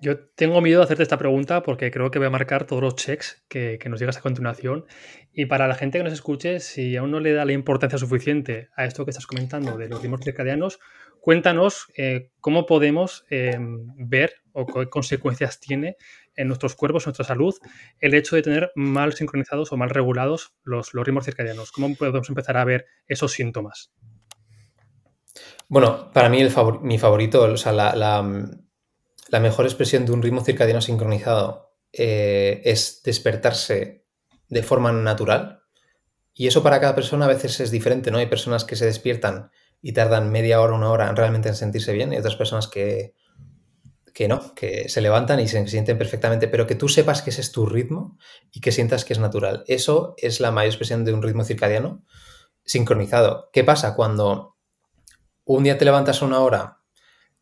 Yo tengo miedo de hacerte esta pregunta porque creo que voy a marcar todos los checks que, nos llegas a continuación. Y para la gente que nos escuche, si aún no le da la importancia suficiente a esto que estás comentando de los ritmos circadianos, cuéntanos eh, cómo podemos em, ver o qué consecuencias tiene en nuestros cuerpos, en nuestra salud, el hecho de tener mal sincronizados o mal regulados los, los ritmos circadianos. ¿Cómo podemos empezar a ver esos síntomas? Bueno, para mí el mi favorito, o sea, la la mejor expresión de un ritmo circadiano sincronizado eh, es despertarse de forma natural. Y eso para cada persona a veces es diferente, ¿no? Hay personas que se despiertan y tardan media hora, una hora realmente en sentirse bien, y otras personas que, que no, que se levantan y se sienten perfectamente, pero que tú sepas que ese es tu ritmo y que sientas que es natural. Eso es la mayor expresión de un ritmo circadiano sincronizado. ¿Qué pasa cuando un día te levantas a una hora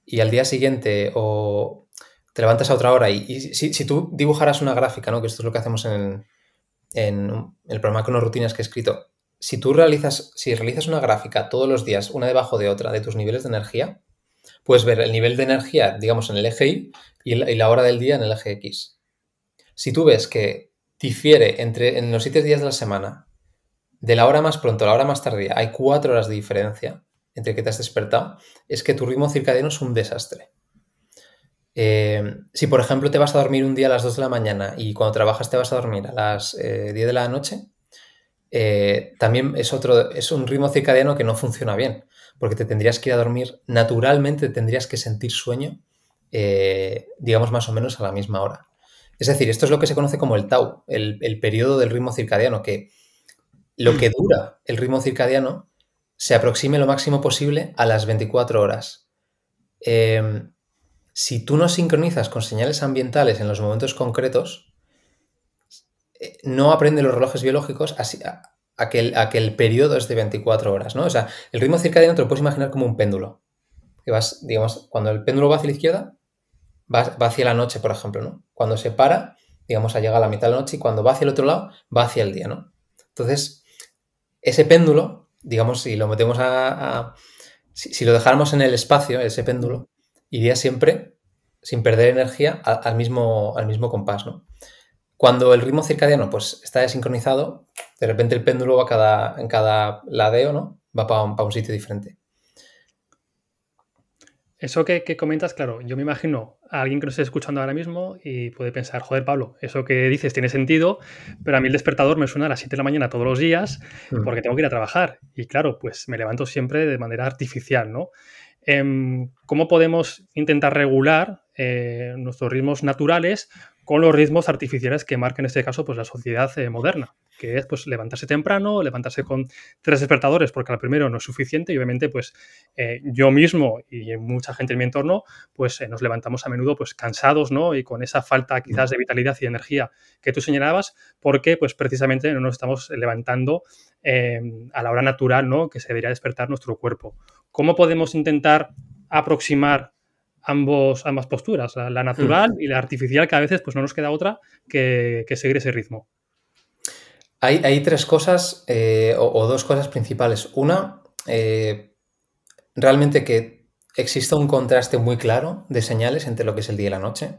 y al día siguiente o te levantas a otra hora y, si, tú dibujaras una gráfica, ¿no? que esto es lo que hacemos en el, programa con rutinas que he escrito, si tú realizas, si realizas una gráfica todos los días, una debajo de otra, de tus niveles de energía, puedes ver el nivel de energía, digamos, en el eje Y y la, hora del día en el eje X. Si tú ves que difiere entre, en los siete días de la semana, de la hora más pronto a la hora más tardía, hay cuatro horas de diferencia entre que te has despertado, es que tu ritmo circadiano es un desastre. Eh, si, por ejemplo, te vas a dormir un día a las 2 de la mañana y cuando trabajas te vas a dormir a las 10 eh, de la noche, eh, también es otro, es un ritmo circadiano que no funciona bien, porque te tendrías que ir a dormir naturalmente, tendrías que sentir sueño, digamos, más o menos a la misma hora. Es decir, esto es lo que se conoce como el tau, el, periodo del ritmo circadiano, que lo que dura el ritmo circadiano se aproxime lo máximo posible a las 24 horas si tú no sincronizas con señales ambientales en los momentos concretos, eh, no aprende los relojes biológicos a, que el, periodo es de 24 horas, ¿no? O sea, el ritmo circadiano te lo puedes imaginar como un péndulo. Que vas, digamos, cuando el péndulo va hacia la izquierda, va, hacia la noche, por ejemplo, ¿no? Cuando se para, digamos, llega a la mitad de la noche y cuando va hacia el otro lado, va hacia el día, ¿no? Entonces, ese péndulo, digamos, si lo metemos a... si, lo dejáramos en el espacio, ese péndulo, iría siempre sin perder energía al, mismo, al mismo compás, ¿no? Cuando el ritmo circadiano pues, está desincronizado, de repente el péndulo va cada, en cada ladeo, ¿no? Va para un, sitio diferente. Eso que, que, comentas, claro, yo me imagino a alguien que nos esté escuchando ahora mismo y puede pensar, joder, Pablo, eso que dices tiene sentido, pero a mí el despertador me suena a las 7 de la mañana todos los días mm. porque tengo que ir a trabajar. Y claro, pues me levanto siempre de manera artificial, ¿no? Em, cómo podemos intentar regular eh, nuestros ritmos naturales con los ritmos artificiales que marca en este caso pues, la sociedad eh, moderna que es pues levantarse temprano, levantarse con tres despertadores porque al primero no es suficiente y obviamente pues eh, yo mismo y mucha gente en mi entorno pues eh, nos levantamos a menudo pues cansados, ¿no? Y con esa falta quizás de vitalidad y energía que tú señalabas porque pues precisamente no nos estamos levantando eh, a la hora natural, ¿no? Que se debería despertar nuestro cuerpo. ¿Cómo podemos intentar aproximar ambos, ambas posturas, la, natural mm. y la artificial, que a veces pues, no nos queda otra que seguir ese ritmo. Hay, tres cosas eh, o, dos cosas principales. Una, eh, realmente que existe un contraste muy claro de señales entre lo que es el día y la noche.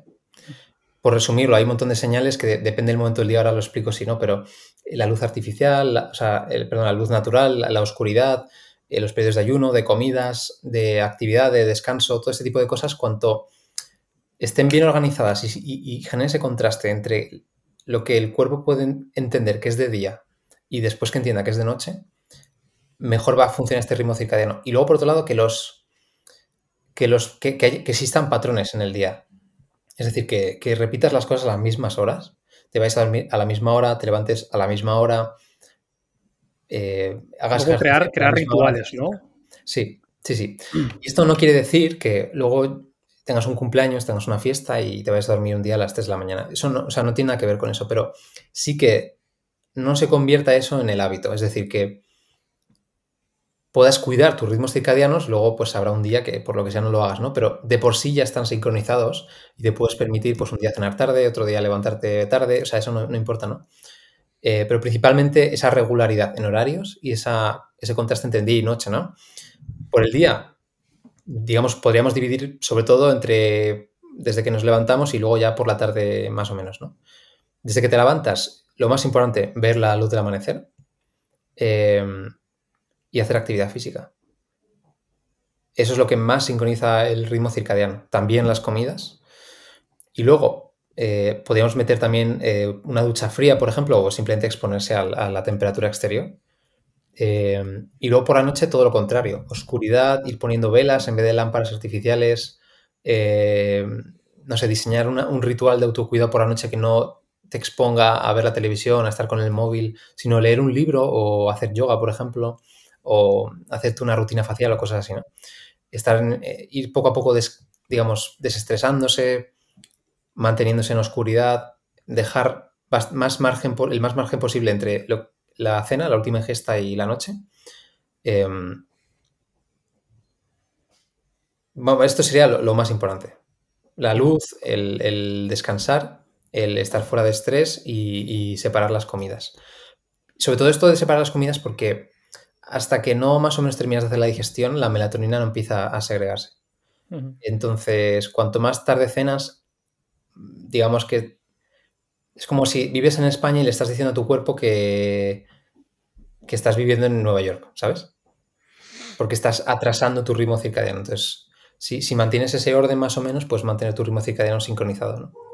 Por resumirlo, hay un montón de señales que depende del momento del día, ahora lo explico si no, pero eh, la luz artificial, o sea, el, perdón, la luz natural, la, oscuridad, los periodos de ayuno, de comidas, de actividad, de descanso, todo este tipo de cosas, cuanto estén bien organizadas y, y generen ese contraste entre lo que el cuerpo puede entender que es de día y después que entienda que es de noche, mejor va a funcionar este ritmo circadiano. Y luego, por otro lado, que los que los que, existan patrones en el día. Es decir, que, repitas las cosas a las mismas horas. Te vais a dormir a la misma hora, te levantes a la misma hora. Eh, hagas crear, rituales, ¿no? Sí, sí, sí. esto no quiere decir que luego tengas un cumpleaños, tengas una fiesta y te vayas a dormir un día a las 3 de la mañana. Eso no, no tiene nada que ver con eso, pero sí que no se convierta eso en el hábito. Es decir, que puedas cuidar tus ritmos circadianos, luego pues habrá un día que por lo que sea no lo hagas, ¿no? Pero de por sí ya están sincronizados y te puedes permitir pues un día cenar tarde, otro día levantarte tarde, o sea, eso no, importa, ¿no? Eh, pero principalmente esa regularidad en horarios y esa, ese contraste entre día y noche, ¿no? Por el día, digamos, podríamos dividir sobre todo entre desde que nos levantamos y luego ya por la tarde más o menos, ¿no? Desde que te levantas, lo más importante, ver la luz del amanecer em, y hacer actividad física. Eso es lo que más sincroniza el ritmo circadiano. También las comidas. Y luego, eh, podríamos meter también eh, una ducha fría, por ejemplo, o simplemente exponerse a la temperatura exterior. Eh, y luego por la noche todo lo contrario, oscuridad, ir poniendo velas en vez de lámparas artificiales, eh, no sé, diseñar un ritual de autocuidado por la noche que no te exponga a ver la televisión, a estar con el móvil, sino leer un libro o hacer yoga, por ejemplo, o hacerte una rutina facial o cosas así, ¿no? Estar eh, ir poco a poco, digamos, desestresándose, manteniéndose en oscuridad, dejar más margen, el más margen posible entre lo la cena, la última ingesta y la noche. bueno, em, esto sería lo, más importante. La luz, el, descansar, el estar fuera de estrés y, y separar las comidas. Sobre todo esto de separar las comidas porque hasta que no más o menos terminas de hacer la digestión, la melatonina no empieza a segregarse. Entonces, cuanto más tarde cenas, digamos que es como si vives en España y le estás diciendo a tu cuerpo que, que estás viviendo en Nueva York, ¿sabes? Porque estás atrasando tu ritmo circadiano. Entonces, si, si mantienes ese orden más o menos, puedes mantener tu ritmo circadiano sincronizado, ¿no?